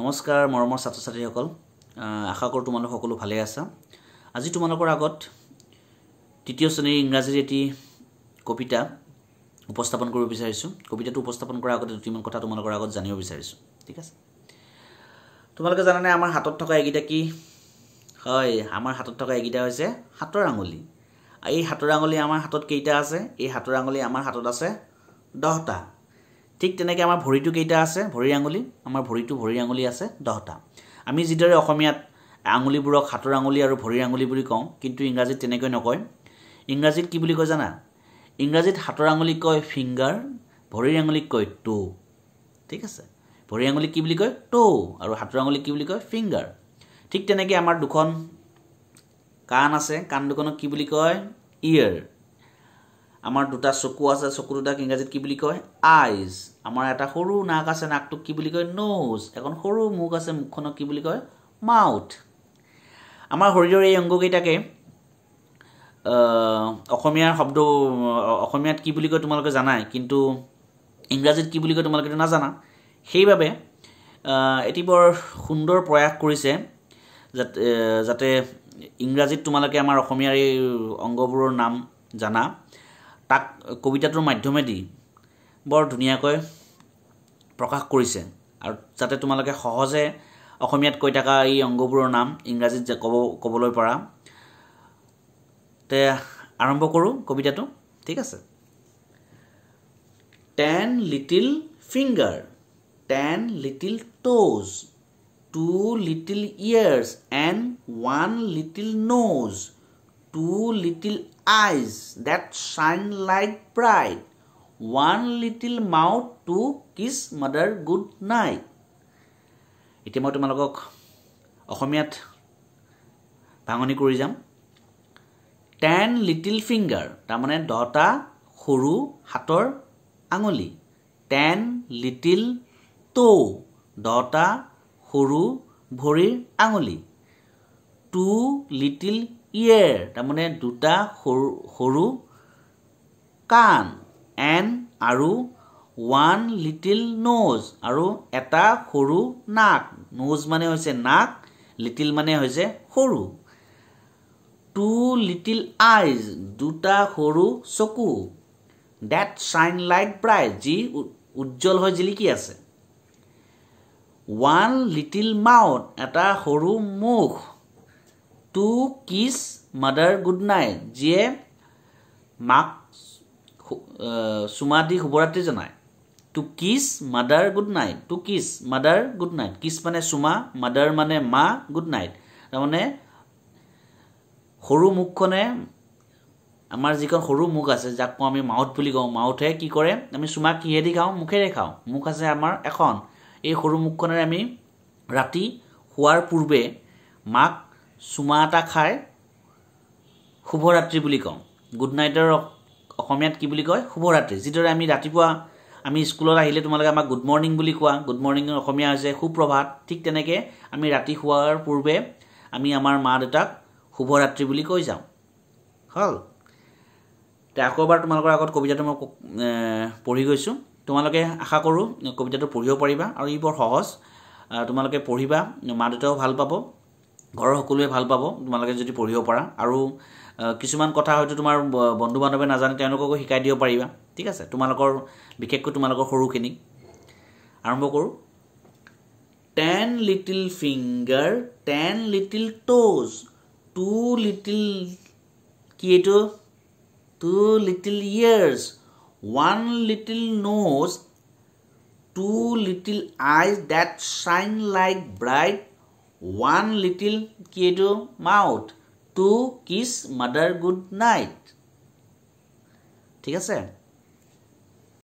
নমস্কাৰ মৰমৰ ছাত্ৰ ছাত্ৰীসকল আশা কৰোঁ তোমালোক সকলো ভালেই আছা আজি তোমালোকৰ আগত তৃতীয় শ্ৰেণীৰ ইংৰাজীৰ এটি কবিতা উপস্থাপন কৰিব বিচাৰিছোঁ কবিতাটো উপস্থাপন কৰাৰ আগতে দুটিমান কথা তোমালোকৰ আগত জানিব বিচাৰিছোঁ ঠিক আছে তোমালোকে জানানে আমাৰ হাতত থকা এইকেইটা কি হয় আমাৰ হাতত থকা এইকেইটা হৈছে হাতৰ আঙুলি এই হাতৰ আঙুলি আমাৰ হাতত কেইটা আছে এই হাতৰ আঙুলি আমাৰ হাতত আছে দহটা ঠিক তেনেকৈ আমাৰ ভৰিটো কেইটা আছে ভৰিৰ আঙুলি আমাৰ ভৰিটো ভৰি আঙুলি আছে দহটা আমি যিদৰে অসমীয়াত আঙুলিবোৰক হাতৰ আঙুলি আৰু ভৰিৰ আঙুলি বুলি কওঁ কিন্তু ইংৰাজীত তেনেকৈ নকয় ইংৰাজীত কি বুলি কয় জানা ইংৰাজীত হাতৰ আঙুলি কয় ফিংগাৰ ভৰিৰ আঙুলিক কয় টো ঠিক আছে ভৰি আঙুলিক কি বুলি কয় টো আৰু হাতৰ আঙুলি কি বুলি কয় ফিংগাৰ ঠিক তেনেকৈ আমাৰ দুখন কাণ আছে কাণ দুখনক কি বুলি কয় ইয়েৰ আমাৰ দুটা চকু আছে চকু দুটাক ইংৰাজীত কি বুলি কয় আইজ আমাৰ এটা সৰু নাক আছে নাকটোক কি বুলি কয় নোজ এখন সৰু মুখ আছে মুখখনক কি বুলি কয় মাউথ আমাৰ শৰীৰৰ এই অংগকেইটাকে অসমীয়াৰ শব্দ অসমীয়াত কি বুলি কয় তোমালোকে জানাই কিন্তু ইংৰাজীত কি বুলি কয় তোমালোকেতো নাজানা সেইবাবে এটি বৰ সুন্দৰ প্ৰয়াস কৰিছে যাতে ইংৰাজীত তোমালোকে আমাৰ অসমীয়াৰ এই অংগবোৰৰ নাম জানা তাক কবিতাটোৰ মাধ্যমেদি বৰ ধুনীয়াকৈ প্ৰকাশ কৰিছে আৰু যাতে তোমালোকে সহজে অসমীয়াত কৈ থকা এই অংগবোৰৰ নাম ইংৰাজীত ক'ব ক'বলৈ পৰা তে আৰম্ভ কৰোঁ কবিতাটো ঠিক আছে ten little finger ten little toes two little ears and one little nose two little eyes that shine like bright. One little mouth to kiss mother good night. এতিয়া মই তোমালোকক অসমীয়াত ভাঙনি কৰি যাম টেন লিটিল ফিংগাৰ তাৰমানে দহটা সৰু হাতৰ আঙুলি টেন লিটিল টো দহটা সৰু ভৰিৰ আঙুলি টু লিটিল ইয়েৰ তাৰমানে দুটা সৰু সৰু কাণ এন আৰু ওৱান লিটিল নোজ আৰু এটা সৰু নাক নোজ মানে হৈছে নাক লিটিল মানে হৈছে সৰু টু লিটিল আইজ দুটা সৰু চকু ডেট শ্বাইন লাইট ব্ৰাইট যি উজ্জ্বল হৈ জিলিকি আছে ওৱান লিটিল মাউথ এটা সৰু মুখ two kiss mother good night যিয়ে মাক চুমা দি শুভৰাত্ৰি জনায় to kiss mother good night to kiss mother good night kiss মানে চুমা মাদাৰ মানে মা গুড নাইট তাৰমানে সৰু মুখখনে আমাৰ যিখন সৰু মুখ আছে যাক কওঁ আমি মাউথ বুলি কওঁ মাউথে কি কৰে আমি চুমা কিহেদি খাওঁ মুখেৰে খাওঁ মুখ আছে আমাৰ এখন এই সৰু মুখখনেৰে আমি ৰাতি শোৱাৰ পূৰ্বে মাক চুমা এটা খাই শুভৰাত্ৰি বুলি কওঁ গুড নাইটৰ অসমীয়াত কি বুলি কয় শুভৰাত্ৰি যিদৰে আমি ৰাতিপুৱা আমি স্কুলত আহিলে তোমালোকে আমাক গুড মৰ্ণিং বুলি কোৱা গুড মৰ্ণিং অসমীয়া হৈছে সুপ্ৰভাত ঠিক তেনেকৈ আমি ৰাতি শোৱাৰ পূৰ্বে আমি আমাৰ মা দেউতাক শুভৰাত্ৰি বুলি কৈ যাওঁ হ'ল তে আকৌ এবাৰ তোমালোকৰ আগত কবিতাটো মই পঢ়ি গৈছোঁ তোমালোকে আশা কৰোঁ কবিতাটো পঢ়িব পাৰিবা আৰু ই বৰ সহজ তোমালোকে পঢ়িবা মা দেউতাও ভাল পাব ঘৰৰ সকলোৱে ভাল পাব তোমালোকে যদি পঢ়িব পাৰা আৰু কিছুমান কথা হয়তো তোমাৰ বন্ধু বান্ধৱে নাজানে তেওঁলোককো শিকাই দিব পাৰিবা ঠিক আছে তোমালোকৰ বিশেষকৈ তোমালোকৰ সৰুখিনি আৰম্ভ কৰোঁ ten little finger ten little toes two little কি এইটো two little ears one little nose two little eyes that shine like bright one little কি এইটো mouth to kiss mother good night ঠিক আছে